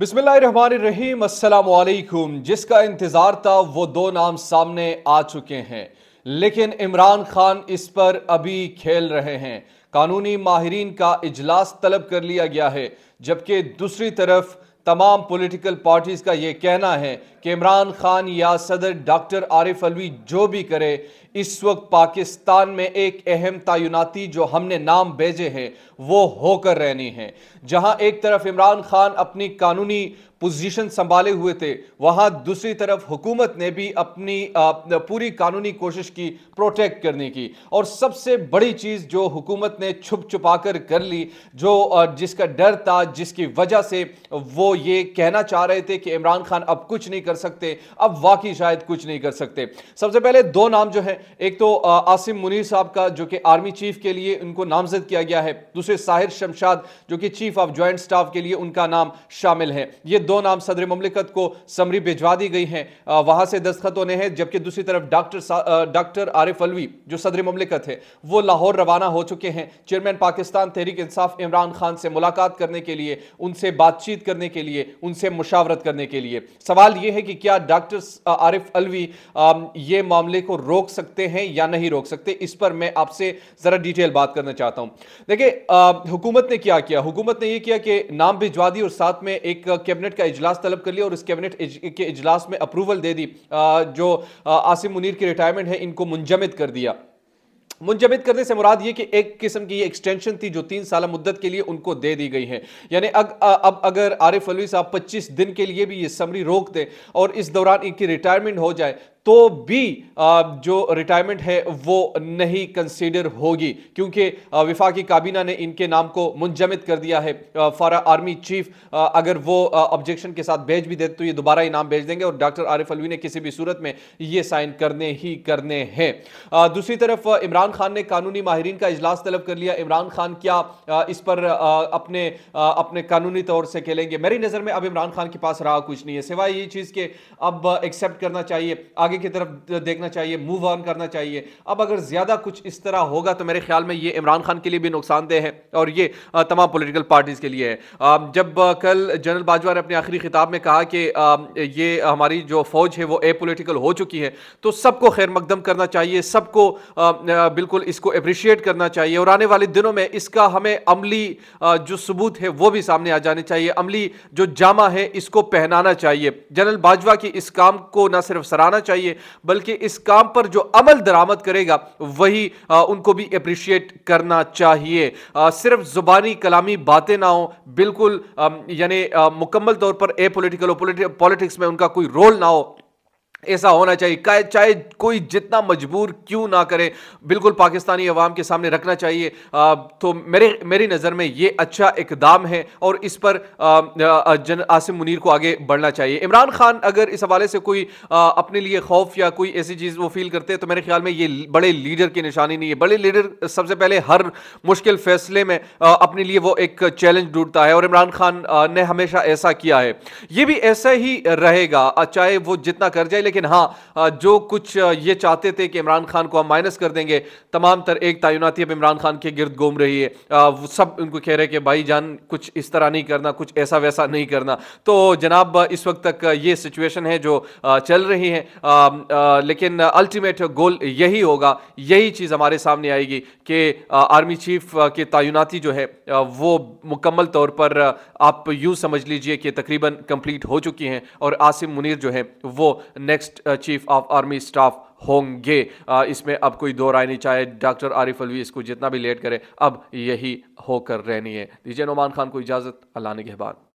बिस्मिल्लाहिर्रहमानिर्रहीम अस्सलाम जिसका इंतज़ार था वो दो नाम सामने आ चुके हैं लेकिन इमरान खान इस पर अभी खेल रहे हैं कानूनी माहरीन का इजलास तलब कर लिया गया है जबकि दूसरी तरफ तमाम पॉलिटिकल पार्टीज़ का ये कहना है कि इमरान खान या सदर डॉक्टर आरिफ अलवी जो भी करे इस वक्त पाकिस्तान में एक अहम तयनाती जो हमने नाम भेजे हैं वो होकर रहनी है जहां एक तरफ इमरान खान अपनी कानूनी पोजीशन संभाले हुए थे वहां दूसरी तरफ हुकूमत ने भी अपनी पूरी कानूनी कोशिश की प्रोटेक्ट करने की और सबसे बड़ी चीज़ जो हुकूमत ने छुप छुपा कर कर ली जो जिसका डर था जिसकी वजह से वो ये कहना चाह रहे थे कि इमरान खान अब कुछ नहीं कर सकते अब वाकई शायद कुछ नहीं कर सकते सबसे पहले दो नाम जो है एक तो आसिम मुनीर साहब का जो कि आर्मी चीफ के लिए उनको नामजद किया गया है दूसरे साहिर शमशाद जो कि चीफ ऑफ ज्वाइंट स्टाफ के लिए उनका नाम शामिल है ये दो नाम सदर ममलिकत को समरी भिजवा दी गई हैं वहाँ से दस्तखत होने हैं जबकि दूसरी तरफ डॉक्टर डॉक्टर आरिफ अलवी जो सदर ममलिकत है वो लाहौर रवाना हो चुके हैं चेयरमैन पाकिस्तान तहरीक इंसाफ इमरान खान से मुलाकात करने के लिए उनसे बातचीत करने के लिए उनसे मुशावरत करने के लिए सवाल यह है कि क्या डॉक्टर आरिफ अलवी ये मामले को रोक सकते सकते हैं या नहीं रोक सकते इस पर मैं आपसे ज़रा डिटेल बात करना चाहता हूं देखिए हुकूमत ने क्या किया हुकूमत ने यह किया कि नाम भिजवा दी और साथ में एक कैबिनेट का इजलास तलब कर लिया और इस कैबिनेट के इजलास में अप्रूवल दे दी जो आसिम मुनीर की रिटायरमेंट है इनको मुंजमद कर दिया मुंजमद करने से मुराद ये कि एक किस्म की ये एक्सटेंशन थी जो तीन साल मुद्दत के लिए उनको दे दी गई है यानी अग, अब अगर आरिफ अलवी साहब 25 दिन के लिए भी ये समरी रोक दें और इस दौरान इनकी रिटायरमेंट हो जाए तो भी जो रिटायरमेंट है वो नहीं कंसीडर होगी क्योंकि विफाकी काबीना ने इनके नाम को मुंजमद कर दिया है फॉर आर्मी चीफ अगर वो ऑब्जेक्शन के साथ भेज भी दे तो ये दोबारा इनाम भेज देंगे और डॉक्टर आरिफ अलवी ने किसी भी सूरत में ये साइन करने ही करने हैं दूसरी तरफ इमरान खान ने कानूनी माहरीन का इजलास तलब कर लिया इमरान खान क्या इस पर अपने अपने कानूनी तौर से खेलेंगे मेरी नज़र में अब इमरान खान के पास रहा कुछ नहीं है सिवाय ये चीज़ के अब एक्सेप्ट करना चाहिए आगे की तरफ देखना चाहिए मूव ऑन करना चाहिए अब अगर ज़्यादा कुछ इस तरह होगा तो मेरे ख्याल में ये इमरान खान के लिए भी नुकसानदेह है और ये तमाम पोलिटिकल पार्टीज़ के लिए है जब कल जनरल बाजवा ने अपने आखिरी खिताब में कहा कि ये हमारी जो फ़ौज है वो ए पोलिटिकल हो चुकी है तो सबको खैर मकदम करना चाहिए सबको बिल्कुल इसको अप्रिशिएट करना चाहिए और आने वाले दिनों में इसका हमें अमली जो सबूत है वो भी सामने आ जाने चाहिए अमली जो जामा है इसको पहनाना चाहिए जनरल बाजवा की इस काम को ना सिर्फ सराहना चाहिए चाहिए बल्कि इस काम पर जो अमल दरामद करेगा वही आ, उनको भी अप्रिशिएट करना चाहिए आ, सिर्फ ज़ुबानी कलामी बातें ना हो बिल्कुल यानी मुकम्मल तौर पर ए पोलिटिकल पॉलिटिक्स में उनका कोई रोल ना हो ऐसा होना चाहिए चाहे कोई जितना मजबूर क्यों ना करे बिल्कुल पाकिस्तानी अवाम के सामने रखना चाहिए आ, तो मेरे मेरी नज़र में ये अच्छा इकदाम है और इस पर जन आसिम मुनीर को आगे बढ़ना चाहिए इमरान खान अगर इस हवाले से कोई आ, अपने लिए खौफ या कोई ऐसी चीज़ वो फील करते हैं तो मेरे ख्याल में ये बड़े लीडर की निशानी नहीं है बड़े लीडर सबसे पहले हर मुश्किल फैसले में अपने लिए वो एक चैलेंज ढूंढता है और इमरान खान ने हमेशा ऐसा किया है ये भी ऐसा ही रहेगा चाहे वो जितना कर जाए लेकिन हाँ जो कुछ ये चाहते थे कि इमरान खान को हम माइनस कर देंगे तमाम तर एक तयनाती अब इमरान खान के गिरद घूम रही है सब उनको कह रहे हैं कि भाई जान कुछ इस तरह नहीं करना कुछ ऐसा वैसा नहीं करना तो जनाब इस वक्त तक ये सिचुएशन है जो चल रही है लेकिन अल्टीमेट गोल यही होगा यही चीज़ हमारे सामने आएगी कि आर्मी चीफ के तयनाती जो है वो मुकम्मल तौर पर आप यूँ समझ लीजिए कि तकरीबन कंप्लीट हो चुकी हैं और आसिम मुनीर जो है वो next next chief of army staff होंगे इसमें अब कोई दो राय नहीं चाहे डॉक्टर आरिफ अलवी इसको जितना भी लेट करे अब यही होकर रहनी है दीजिए नुमान खान को इजाज़त अल्लाह ने के बाद